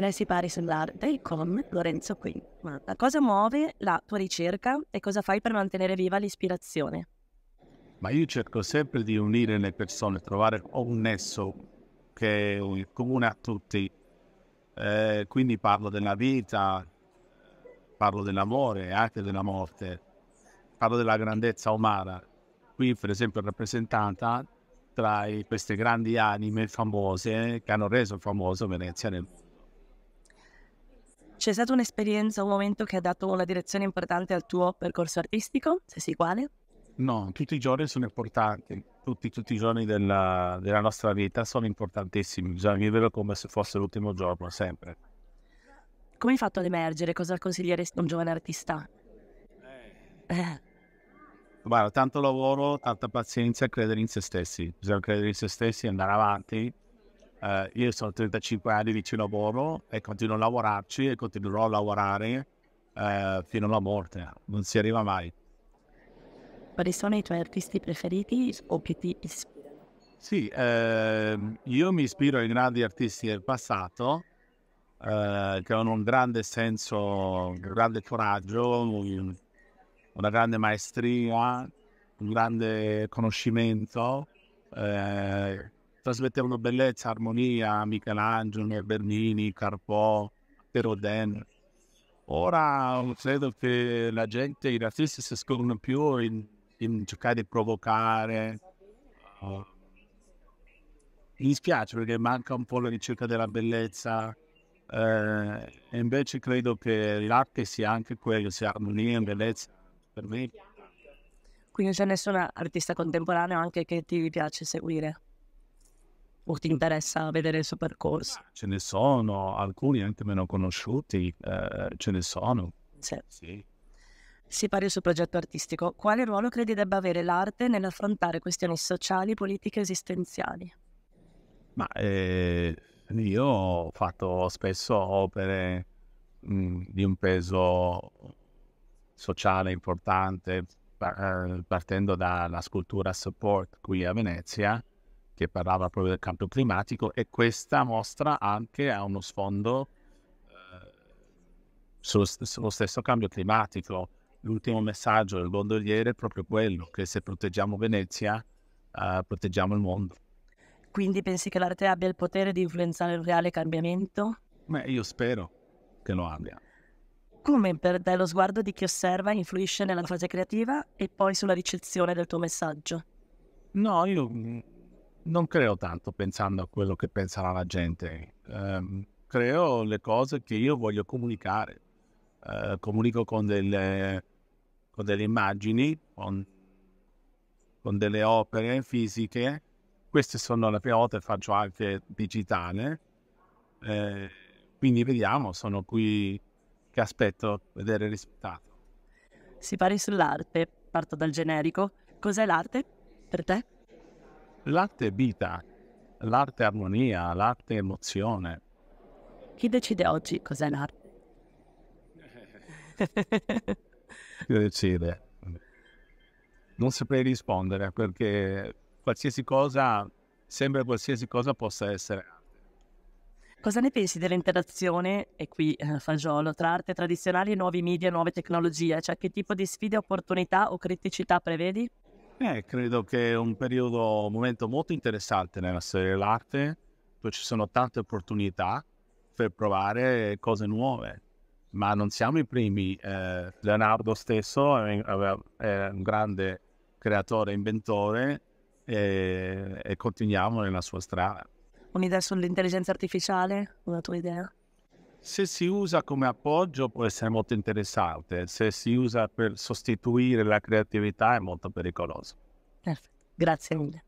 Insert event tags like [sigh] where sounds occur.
tra i pari sull'arte con Lorenzo Quinn. Ma cosa muove la tua ricerca e cosa fai per mantenere viva l'ispirazione? Ma io cerco sempre di unire le persone, trovare un nesso che è comune a tutti. Eh, quindi parlo della vita, parlo dell'amore e anche della morte, parlo della grandezza umana. Qui per esempio rappresentata tra queste grandi anime famose che hanno reso famoso Venezia nel mondo c'è stata un'esperienza, un momento che ha dato una direzione importante al tuo percorso artistico, se sì, quale? No, tutti i giorni sono importanti, tutti, tutti i giorni della, della, nostra vita sono importantissimi, bisogna vivere come se fosse l'ultimo giorno, sempre. Come hai fatto ad emergere? Cosa consiglieresti a un giovane artista? Eh. eh. Guarda, tanto lavoro, tanta pazienza e credere in se stessi, bisogna credere in se stessi e andare avanti eh, io sono 35 anni vicino a lavoro e continuo a lavorarci e continuerò a lavorare eh, fino alla morte, non si arriva mai. Quali sono i tuoi artisti preferiti o che ti ispirano? Sì, eh, io mi ispiro ai grandi artisti del passato eh, che hanno un grande senso, un grande coraggio, un, una grande maestria, un grande conoscimento. Eh, trasmettevano bellezza, armonia, Michelangelo, Bernini, Carpò, Teroden. Ora credo che la gente, i razzisti si scorrono più in, in, cercare di provocare. Oh. Mi spiace perché manca un po' la ricerca della bellezza. Eh, e invece credo che l'arte sia anche quello, sia armonia, bellezza. Per me. Quindi non c'è nessun artista contemporaneo anche che ti piace seguire? o ti interessa vedere il suo percorso? Ce ne sono, alcuni anche meno conosciuti, eh, ce ne sono. Sì. sì. Si parla del suo progetto artistico. Quale ruolo credi debba avere l'arte nell'affrontare questioni sociali, politiche e esistenziali? Ma eh, io ho fatto spesso opere mh, mm, di un peso sociale importante, eh, partendo dalla scultura support qui a Venezia, che parlava proprio del cambio climatico e questa mostra anche ha uno sfondo eh, sullo, sullo stesso cambio climatico. L'ultimo messaggio del gondoliere è proprio quello, che se proteggiamo Venezia, eh, proteggiamo il mondo. Quindi pensi che l'arte abbia il potere di influenzare il reale cambiamento? Beh, io spero che lo abbia. Come per te lo sguardo di chi osserva influisce nella fase creativa e poi sulla ricezione del tuo messaggio? No, io non creo tanto pensando a quello che penserà la gente, eh, creo le cose che io voglio comunicare, eh, comunico con delle, con delle immagini, con, con, delle opere fisiche, queste sono le prima volte che faccio anche digitale, eh, quindi vediamo, sono qui che aspetto vedere il risultato. Si pare sull'arte, parto dal generico, cos'è l'arte per te? l'arte è vita, l'arte è armonia, l'arte è emozione. Chi decide oggi cos'è l'arte? [laughs] Chi decide? Non saprei rispondere perché qualsiasi cosa, sembra qualsiasi cosa possa essere arte. Cosa ne pensi dell'interazione, e qui eh, fagiolo, tra arte tradizionale e nuovi media, nuove tecnologie? Cioè che tipo di sfide, opportunità o criticità prevedi? Eh, credo che è un periodo, un momento molto interessante nella storia dell'arte, dove ci sono tante opportunità per provare cose nuove, ma non siamo i primi. Eh, Leonardo stesso è un grande creatore, inventore e, e continuiamo nella sua strada. Un'idea sull'intelligenza artificiale, una tua idea? Se si usa come appoggio può essere molto interessante, se si usa per sostituire la creatività è molto pericoloso. Perfetto, grazie mille.